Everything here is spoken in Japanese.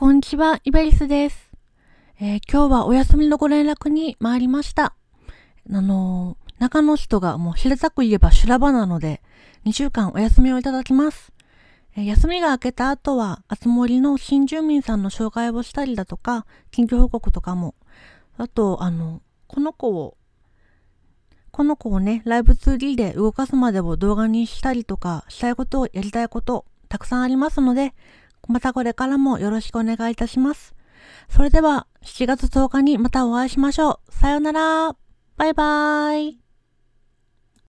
こんにちは、イベリスです、えー、今日はお休みのご連絡に参りました。あのー、中の人がもう知れたく言えば修羅場なので、2週間お休みをいただきます。えー、休みが明けた後は、あつ森の新住民さんの紹介をしたりだとか、近況報告とかも、あと、あの、この子を、この子をね、ライブ 2D で動かすまでを動画にしたりとか、したいことをやりたいこと、たくさんありますので、またこれからもよろしくお願いいたします。それでは、7月10日にまたお会いしましょう。さようなら。バイバーイ。